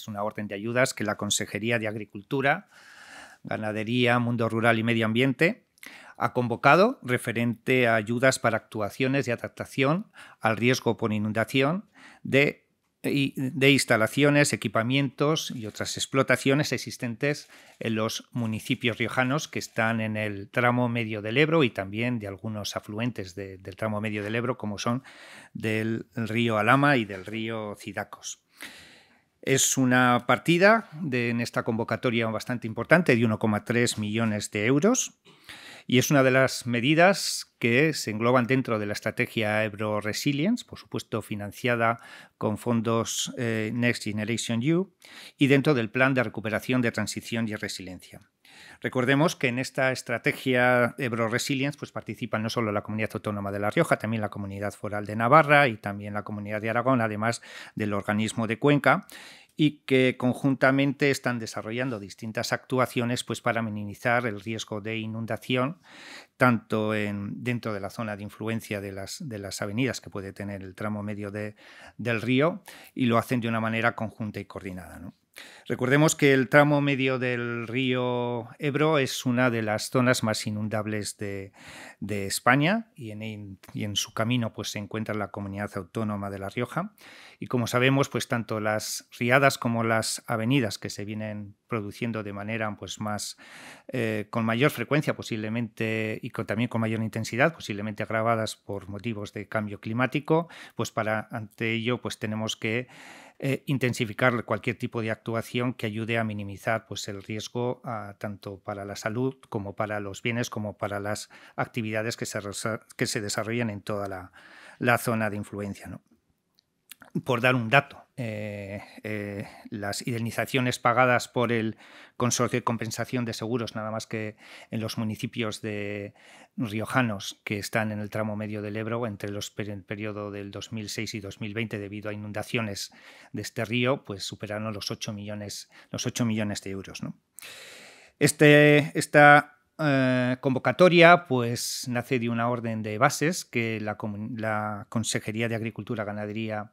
es una orden de ayudas que la Consejería de Agricultura, Ganadería, Mundo Rural y Medio Ambiente ha convocado referente a ayudas para actuaciones de adaptación al riesgo por inundación de, instalaciones, equipamientos y otras explotaciones existentes en los municipios riojanos que están en el tramo medio del Ebro y también de algunos afluentes del tramo medio del Ebro como son del río Alama y del río Cidacos. Es una partida de, en esta convocatoria bastante importante de 1,3 millones de euros y es una de las medidas que se engloban dentro de la estrategia Ebro Resilience, por supuesto financiada con fondos eh, Next Generation EU y dentro del plan de recuperación de transición y resiliencia. Recordemos que en esta estrategia Ebro Resilience pues, participan no solo la comunidad autónoma de La Rioja, también la comunidad foral de Navarra y también la comunidad de Aragón, además del organismo de Cuenca y que conjuntamente están desarrollando distintas actuaciones pues, para minimizar el riesgo de inundación, tanto dentro de la zona de influencia de las, de las avenidas que puede tener el tramo medio de, del río, y lo hacen de una manera conjunta y coordinada. ¿no? Recordemos que el tramo medio del río Ebro es una de las zonas más inundables de, España y en, en, su camino pues, se encuentra la comunidad autónoma de La Rioja. Y como sabemos, pues tanto las riadas como las avenidas que se vienen produciendo de manera pues, más, eh, con mayor frecuencia posiblemente y también con mayor intensidad, posiblemente agravadas por motivos de cambio climático, pues para ante ello pues, tenemos que eh, intensificar cualquier tipo de actuación que ayude a minimizar pues, el riesgo ah, tanto para la salud como para los bienes, como para las actividades que se, que se desarrollan en toda la, la zona de influencia. ¿no? por dar un dato. Eh, eh, las indemnizaciones pagadas por el Consorcio de Compensación de Seguros, nada más que en los municipios de riojanos que están en el tramo medio del Ebro, entre el periodo del 2006 y 2020, debido a inundaciones de este río, pues superaron los 8 millones, los 8 millones de euros. Este, esta eh, convocatoria pues, nace de una orden de bases que la, la Consejería de Agricultura, Ganadería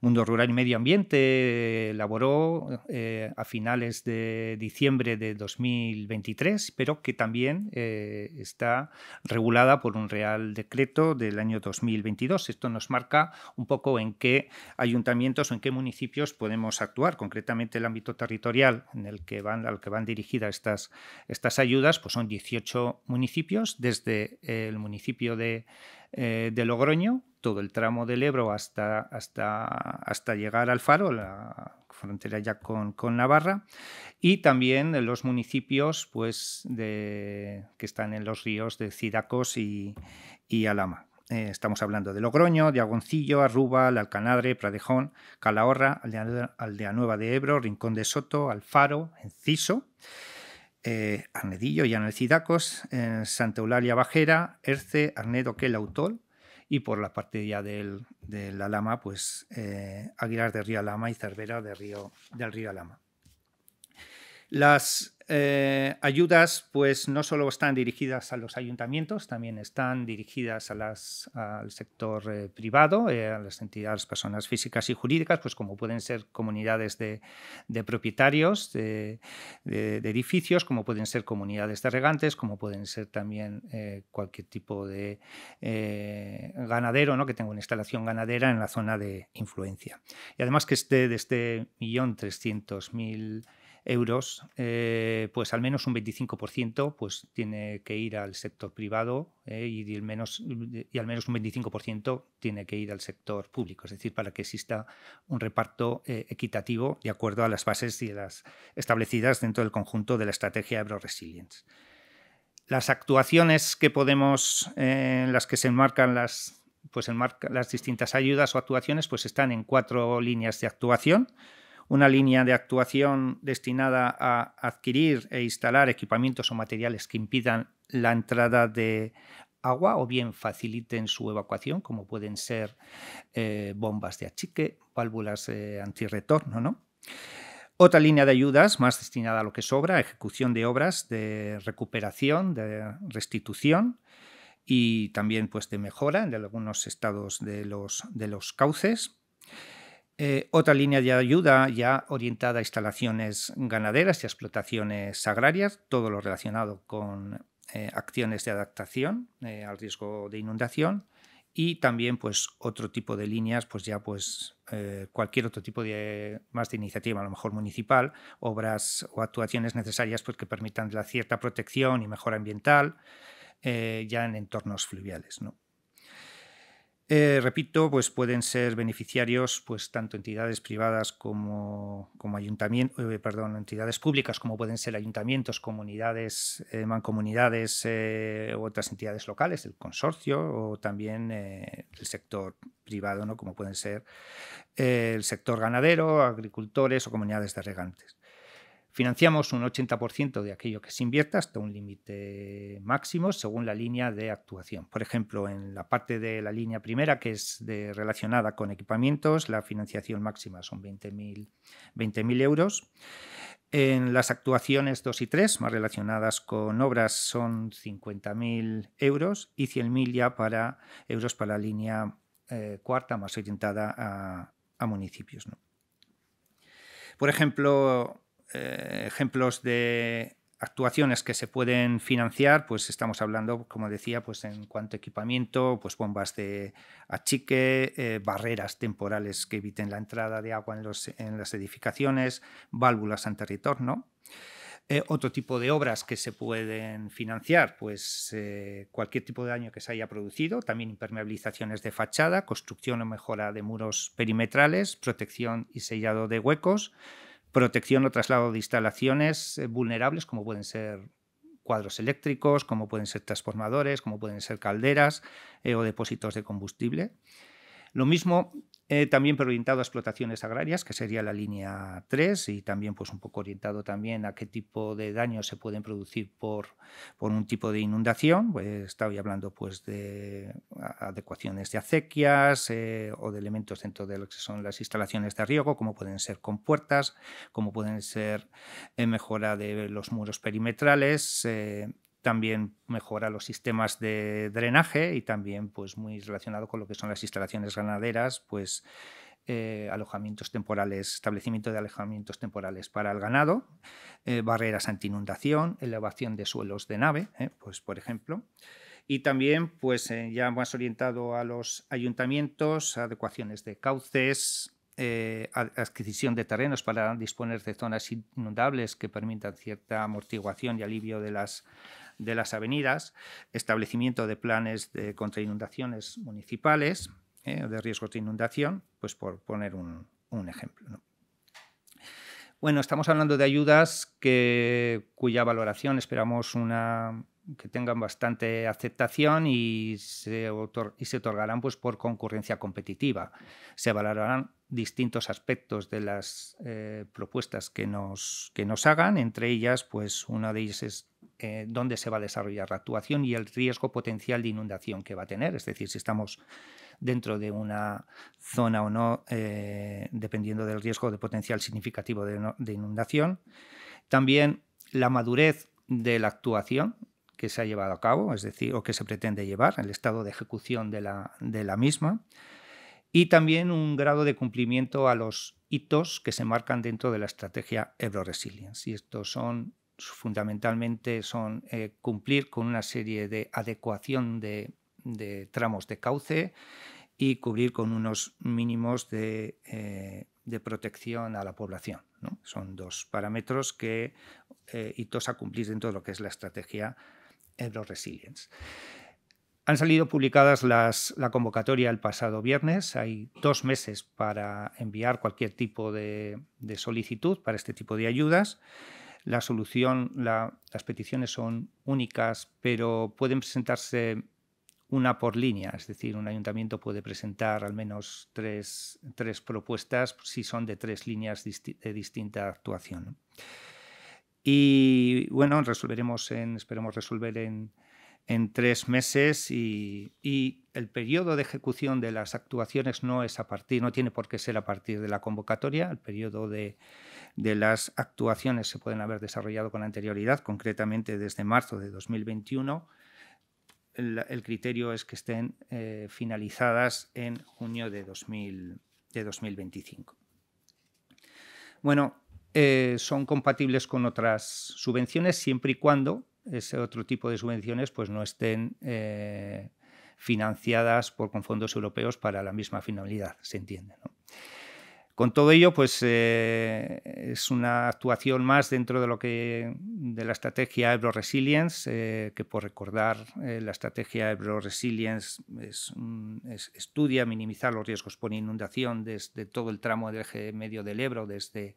Mundo Rural y Medio Ambiente elaboró eh, a finales de diciembre de 2023, pero que también eh, está regulada por un Real Decreto del año 2022. Esto nos marca un poco en qué ayuntamientos o en qué municipios podemos actuar. Concretamente el ámbito territorial en el que van, al que van dirigidas estas, estas ayudas, pues son 18 municipios, desde el municipio de eh, Logroño todo el tramo del Ebro hasta, hasta, hasta llegar al Faro, la frontera ya con, Navarra, y también los municipios pues, de, que están en los ríos de Cidacos y, y Alama. Eh, estamos hablando de Logroño, de Agoncillo, Arruba, Alcanadre, Pradejón, Calahorra, Aldea, Nueva de Ebro, Rincón de Soto, Alfaro, Enciso, eh, Arnedillo y el Cidacos, eh, Santa Eulalia Bajera, Erce, Arnedo, Quel, Autol, y por la parte ya del, de la Lama, pues Águilas eh, de Río Lama y Cervera Río, del Río Lama. Las eh, ayudas pues no solo están dirigidas a los ayuntamientos, también están dirigidas a las, al sector eh, privado, eh, a las entidades, personas físicas y jurídicas, pues como pueden ser comunidades de, propietarios de, edificios, como pueden ser comunidades de regantes, como pueden ser también cualquier tipo de ganadero ¿no? que tenga una instalación ganadera en la zona de influencia. Y además que esté de este 1.300.000 euros, eh, pues al menos un 25% pues tiene que ir al sector privado eh, y, al menos, y al menos un 25% tiene que ir al sector público, es decir, para que exista un reparto eh, equitativo de acuerdo a las bases y las establecidas dentro del conjunto de la estrategia Ebro Resilience. Las actuaciones que podemos, en las que se enmarcan las, pues las distintas ayudas o actuaciones, pues están en cuatro líneas de actuación una línea de actuación destinada a adquirir e instalar equipamientos o materiales que impidan la entrada de agua o bien faciliten su evacuación, como pueden ser eh, bombas de achique, válvulas eh, antirretorno, ¿no? Otra línea de ayudas más destinada a lo que sobra, ejecución de obras de recuperación, de restitución y también pues, de mejora de algunos estados de los, de los cauces. Eh, otra línea de ayuda ya orientada a instalaciones ganaderas y explotaciones agrarias, todo lo relacionado con eh, acciones de adaptación eh, al riesgo de inundación y también pues otro tipo de líneas pues ya pues cualquier otro tipo de más de iniciativa a lo mejor municipal obras o actuaciones necesarias pues que permitan la cierta protección y mejora ambiental ya en entornos fluviales ¿no? Eh, repito, pues pueden ser beneficiarios pues tanto entidades privadas como, como eh, entidades públicas como pueden ser ayuntamientos, comunidades, eh, mancomunidades u otras entidades locales, el consorcio o también el sector privado, ¿no? como pueden ser el sector ganadero, agricultores o comunidades de regantes. Financiamos un 80% de aquello que se invierta hasta un límite máximo según la línea de actuación. Por ejemplo, en la parte de la línea primera, que es relacionada con equipamientos, la financiación máxima son 20.000 euros. En las actuaciones 2 y 3, más relacionadas con obras, son 50.000 euros y 100.000 ya para euros para la línea eh, cuarta, más orientada a, municipios. Por ejemplo, eh, ejemplos de actuaciones que se pueden financiar, pues estamos hablando, como decía, pues en cuanto a equipamiento, pues bombas de achique, eh, barreras temporales que eviten la entrada de agua en, las edificaciones, válvulas antirretorno. Eh, otro tipo de obras que se pueden financiar, pues eh, cualquier tipo de daño que se haya producido, también impermeabilizaciones de fachada, construcción o mejora de muros perimetrales, protección y sellado de huecos, protección o traslado de instalaciones eh, vulnerables como pueden ser cuadros eléctricos, como pueden ser transformadores, como pueden ser calderas eh, o depósitos de combustible. Lo mismo eh, también orientado a explotaciones agrarias, que sería la línea 3, y también pues un poco orientado también a qué tipo de daños se pueden producir por, un tipo de inundación. Pues estoy hablando pues de adecuaciones de acequias eh, o de elementos dentro de lo que son las instalaciones de riego, como pueden ser compuertas, como pueden ser eh, mejora de los muros perimetrales también mejora los sistemas de drenaje y también pues muy relacionado con lo que son las instalaciones ganaderas, pues eh, alojamientos temporales, establecimiento de alojamientos temporales para el ganado, eh, barreras anti inundación, elevación de suelos de nave, eh, pues por ejemplo. Y también, pues ya más orientado a los ayuntamientos, adecuaciones de cauces, adquisición de terrenos para disponer de zonas inundables que permitan cierta amortiguación y alivio de las de las avenidas, establecimiento de planes de contra inundaciones municipales, ¿eh? de riesgos de inundación, pues por poner un, ejemplo. Bueno, estamos hablando de ayudas que, cuya valoración esperamos una, que tengan bastante aceptación y se, y se otorgarán pues, por concurrencia competitiva. Se valorarán distintos aspectos de las eh, propuestas que nos, que nos hagan, entre ellas, pues una de ellas es eh, dónde se va a desarrollar la actuación y el riesgo potencial de inundación que va a tener, es decir, si estamos dentro de una zona o no, eh, dependiendo del riesgo de potencial significativo de, inundación. También la madurez de la actuación que se ha llevado a cabo, es decir, o que se pretende llevar, el estado de ejecución de la, misma, y también un grado de cumplimiento a los hitos que se marcan dentro de la estrategia Ebro Resilience. Y estos son fundamentalmente son eh, cumplir con una serie de adecuación de, tramos de cauce y cubrir con unos mínimos de, eh, protección a la población. Son dos parámetros que eh, hitos a cumplir dentro de lo que es la estrategia Ebro Resilience. Han salido publicadas las, la convocatoria el pasado viernes. Hay dos meses para enviar cualquier tipo de solicitud para este tipo de ayudas. La solución, las peticiones son únicas, pero pueden presentarse una por línea, es decir, un ayuntamiento puede presentar al menos tres, propuestas si son de tres líneas de distinta actuación. Y bueno, resolveremos en, esperemos resolver en, en tres meses y, el periodo de ejecución de las actuaciones no es a partir, no tiene por qué ser a partir de la convocatoria, el periodo de, las actuaciones se pueden haber desarrollado con anterioridad, concretamente desde marzo de 2021. El, criterio es que estén eh, finalizadas en junio de, de 2025. Bueno, eh, son compatibles con otras subvenciones siempre y cuando ese otro tipo de subvenciones pues no estén eh, financiadas con fondos europeos para la misma finalidad, se entiende. Con todo ello, pues eh, es una actuación más dentro de lo que de la estrategia Ebro Resilience, eh, que por recordar la estrategia Ebro Resilience es, estudia minimizar los riesgos por inundación desde todo el tramo del eje medio del Ebro, desde,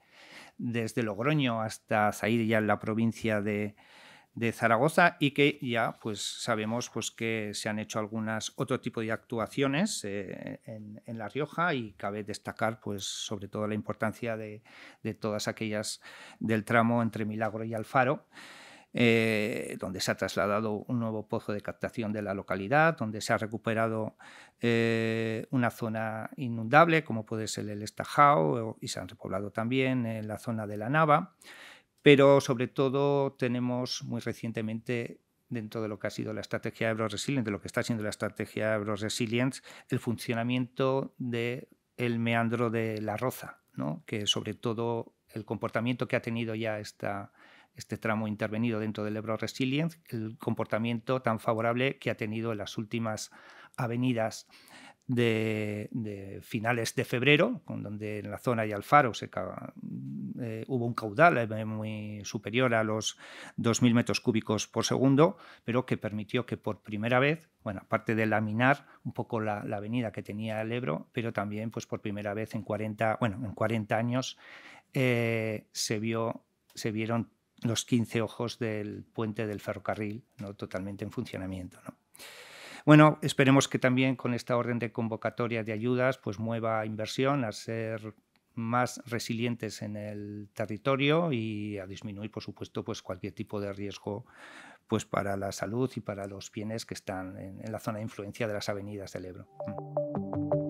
desde Logroño hasta Zaire, ya en la provincia de, de Zaragoza y que ya pues sabemos pues que se han hecho algunas otro tipo de actuaciones eh, en, La Rioja y cabe destacar pues sobre todo la importancia de, todas aquellas del tramo entre Milagro y Alfaro eh, donde se ha trasladado un nuevo pozo de captación de la localidad, donde se ha recuperado eh, una zona inundable como puede ser el Estajao y se han repoblado también en la zona de la Nava. Pero sobre todo tenemos muy recientemente dentro de lo que ha sido la estrategia Ebro Resilience, de lo que está siendo la estrategia Ebro Resilience, el funcionamiento del meandro de la roza, que sobre todo el comportamiento que ha tenido ya este tramo intervenido dentro del Ebro Resilience, el comportamiento tan favorable que ha tenido en las últimas avenidas de, finales de febrero, con donde en la zona de Alfaro se, eh, hubo un caudal eh, muy superior a los 2.000 metros cúbicos por segundo, pero que permitió que por primera vez, bueno, aparte de laminar un poco la, avenida que tenía el Ebro, pero también pues por primera vez en 40, bueno, en 40 años eh, se, vio, se vieron los 15 ojos del puente del ferrocarril, ¿no? totalmente en funcionamiento. Bueno, esperemos que también con esta orden de convocatoria de ayudas pues mueva inversión a ser más resilientes en el territorio y a disminuir, por supuesto, pues cualquier tipo de riesgo pues para la salud y para los bienes que están en, en la zona de influencia de las avenidas del Ebro. Mm.